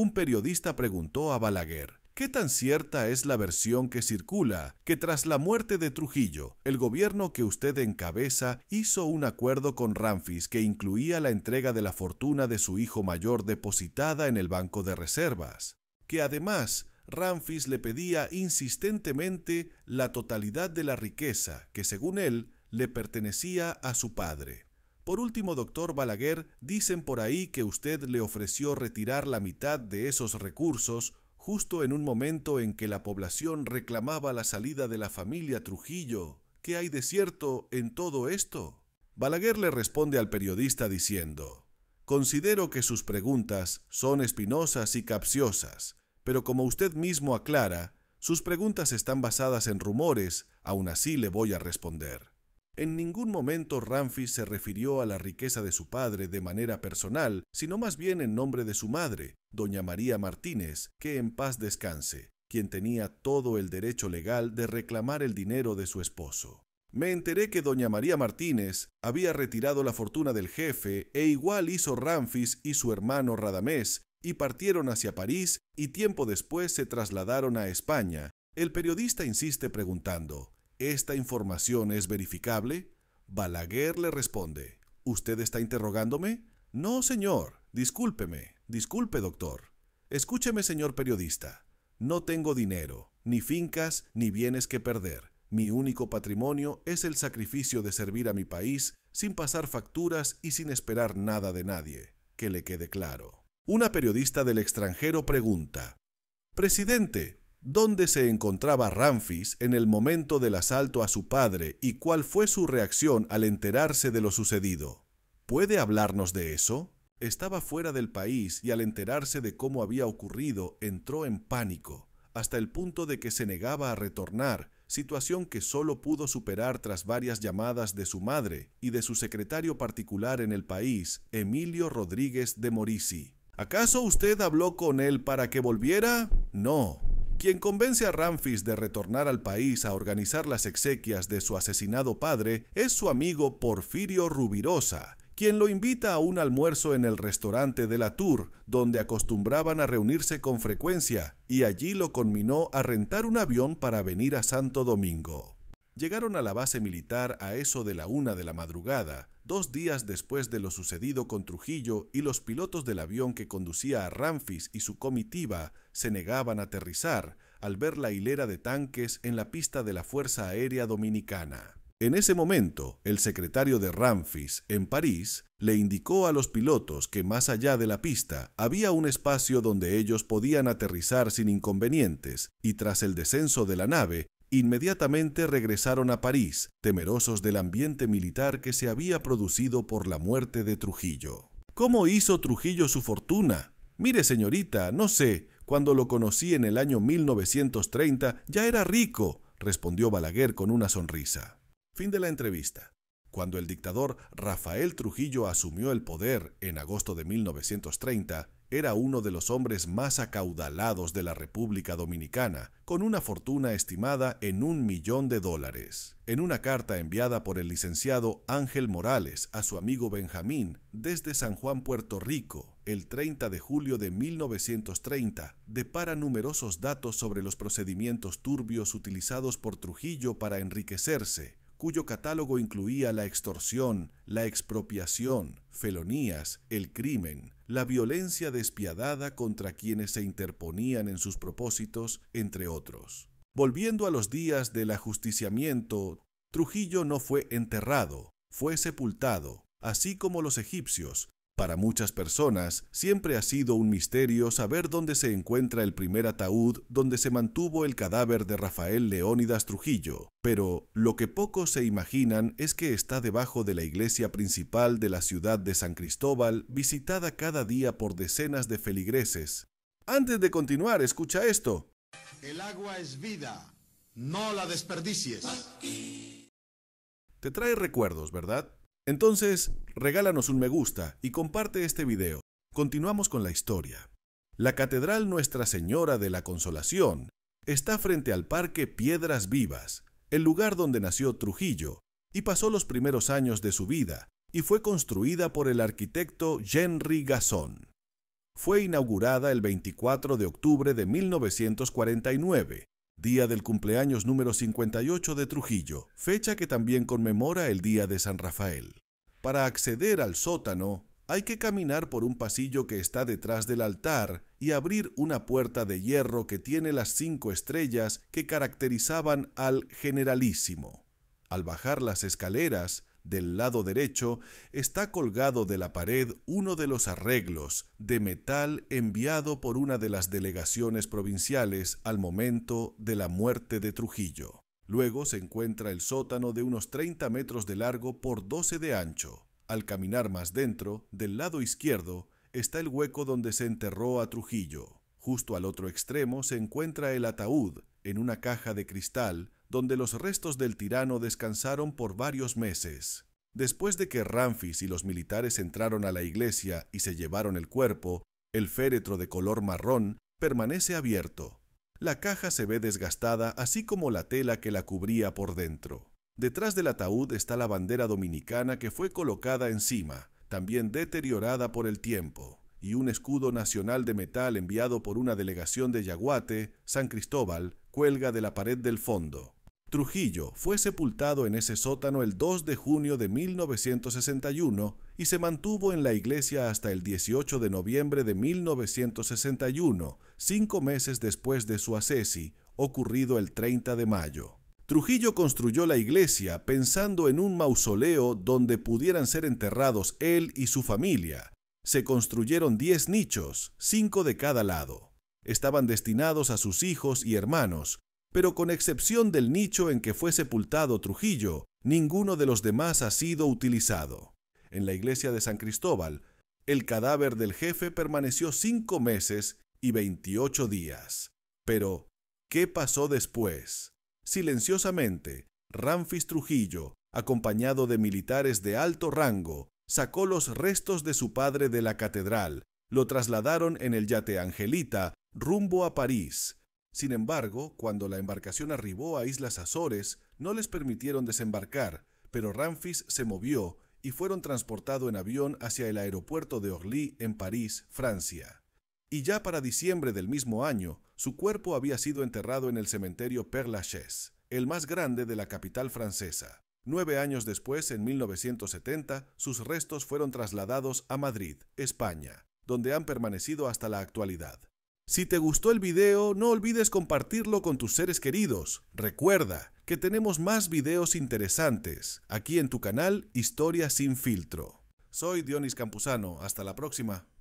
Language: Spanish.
un periodista preguntó a Balaguer, ¿qué tan cierta es la versión que circula que tras la muerte de Trujillo, el gobierno que usted encabeza hizo un acuerdo con Ramfis que incluía la entrega de la fortuna de su hijo mayor depositada en el Banco de Reservas? Que además, Ramfis le pedía insistentemente la totalidad de la riqueza que, según él, le pertenecía a su padre. Por último, doctor Balaguer, dicen por ahí que usted le ofreció retirar la mitad de esos recursos justo en un momento en que la población reclamaba la salida de la familia Trujillo. ¿Qué hay de cierto en todo esto? Balaguer le responde al periodista diciendo, Considero que sus preguntas son espinosas y capciosas, pero como usted mismo aclara, sus preguntas están basadas en rumores, aún así le voy a responder. En ningún momento Ramfis se refirió a la riqueza de su padre de manera personal, sino más bien en nombre de su madre, doña María Martínez, que en paz descanse, quien tenía todo el derecho legal de reclamar el dinero de su esposo. Me enteré que doña María Martínez había retirado la fortuna del jefe e igual hizo Ramfis y su hermano Radamés, y partieron hacia París y tiempo después se trasladaron a España. El periodista insiste preguntando, ¿Esta información es verificable? Balaguer le responde, ¿Usted está interrogándome? No, señor. Discúlpeme. Disculpe, doctor. Escúcheme, señor periodista. No tengo dinero, ni fincas, ni bienes que perder. Mi único patrimonio es el sacrificio de servir a mi país sin pasar facturas y sin esperar nada de nadie. Que le quede claro. Una periodista del extranjero pregunta, Presidente, dónde se encontraba Ramfis en el momento del asalto a su padre y cuál fue su reacción al enterarse de lo sucedido. ¿Puede hablarnos de eso? Estaba fuera del país y al enterarse de cómo había ocurrido entró en pánico, hasta el punto de que se negaba a retornar, situación que solo pudo superar tras varias llamadas de su madre y de su secretario particular en el país, Emilio Rodríguez de Morisi. ¿Acaso usted habló con él para que volviera? No, quien convence a Ramfis de retornar al país a organizar las exequias de su asesinado padre es su amigo Porfirio Rubirosa, quien lo invita a un almuerzo en el restaurante de la Tour, donde acostumbraban a reunirse con frecuencia, y allí lo conminó a rentar un avión para venir a Santo Domingo llegaron a la base militar a eso de la una de la madrugada, dos días después de lo sucedido con Trujillo y los pilotos del avión que conducía a Ramfis y su comitiva se negaban a aterrizar al ver la hilera de tanques en la pista de la Fuerza Aérea Dominicana. En ese momento, el secretario de Ramfis, en París, le indicó a los pilotos que más allá de la pista había un espacio donde ellos podían aterrizar sin inconvenientes, y tras el descenso de la nave, Inmediatamente regresaron a París, temerosos del ambiente militar que se había producido por la muerte de Trujillo. ¿Cómo hizo Trujillo su fortuna? Mire, señorita, no sé, cuando lo conocí en el año 1930 ya era rico, respondió Balaguer con una sonrisa. Fin de la entrevista. Cuando el dictador Rafael Trujillo asumió el poder en agosto de 1930, era uno de los hombres más acaudalados de la República Dominicana, con una fortuna estimada en un millón de dólares. En una carta enviada por el licenciado Ángel Morales a su amigo Benjamín desde San Juan, Puerto Rico, el 30 de julio de 1930, depara numerosos datos sobre los procedimientos turbios utilizados por Trujillo para enriquecerse, cuyo catálogo incluía la extorsión, la expropiación, felonías, el crimen, la violencia despiadada contra quienes se interponían en sus propósitos, entre otros. Volviendo a los días del ajusticiamiento, Trujillo no fue enterrado, fue sepultado, así como los egipcios, para muchas personas, siempre ha sido un misterio saber dónde se encuentra el primer ataúd donde se mantuvo el cadáver de Rafael Leónidas Trujillo, pero lo que pocos se imaginan es que está debajo de la iglesia principal de la ciudad de San Cristóbal, visitada cada día por decenas de feligreses. Antes de continuar, escucha esto. El agua es vida, no la desperdicies. Te trae recuerdos, ¿verdad? Entonces, regálanos un me gusta y comparte este video. Continuamos con la historia. La Catedral Nuestra Señora de la Consolación está frente al Parque Piedras Vivas, el lugar donde nació Trujillo y pasó los primeros años de su vida, y fue construida por el arquitecto Henry Gasson. Fue inaugurada el 24 de octubre de 1949 día del cumpleaños número 58 de Trujillo, fecha que también conmemora el Día de San Rafael. Para acceder al sótano, hay que caminar por un pasillo que está detrás del altar y abrir una puerta de hierro que tiene las cinco estrellas que caracterizaban al generalísimo. Al bajar las escaleras, del lado derecho está colgado de la pared uno de los arreglos de metal enviado por una de las delegaciones provinciales al momento de la muerte de Trujillo. Luego se encuentra el sótano de unos 30 metros de largo por 12 de ancho. Al caminar más dentro, del lado izquierdo, está el hueco donde se enterró a Trujillo. Justo al otro extremo se encuentra el ataúd, en una caja de cristal donde los restos del tirano descansaron por varios meses. Después de que Ramfis y los militares entraron a la iglesia y se llevaron el cuerpo, el féretro de color marrón permanece abierto. La caja se ve desgastada así como la tela que la cubría por dentro. Detrás del ataúd está la bandera dominicana que fue colocada encima, también deteriorada por el tiempo, y un escudo nacional de metal enviado por una delegación de Yaguate, San Cristóbal, cuelga de la pared del fondo. Trujillo fue sepultado en ese sótano el 2 de junio de 1961 y se mantuvo en la iglesia hasta el 18 de noviembre de 1961, cinco meses después de su asesi, ocurrido el 30 de mayo. Trujillo construyó la iglesia pensando en un mausoleo donde pudieran ser enterrados él y su familia. Se construyeron 10 nichos, cinco de cada lado estaban destinados a sus hijos y hermanos, pero con excepción del nicho en que fue sepultado Trujillo, ninguno de los demás ha sido utilizado. En la iglesia de San Cristóbal, el cadáver del jefe permaneció cinco meses y veintiocho días. Pero, ¿qué pasó después? Silenciosamente, Ramfis Trujillo, acompañado de militares de alto rango, sacó los restos de su padre de la catedral, lo trasladaron en el yate Angelita rumbo a París. Sin embargo, cuando la embarcación arribó a Islas Azores, no les permitieron desembarcar, pero Ramfis se movió y fueron transportados en avión hacia el aeropuerto de Orly en París, Francia. Y ya para diciembre del mismo año, su cuerpo había sido enterrado en el cementerio Père Lachaise, el más grande de la capital francesa. Nueve años después, en 1970, sus restos fueron trasladados a Madrid, España, donde han permanecido hasta la actualidad. Si te gustó el video, no olvides compartirlo con tus seres queridos. Recuerda que tenemos más videos interesantes aquí en tu canal Historia sin filtro. Soy Dionis Campuzano, hasta la próxima.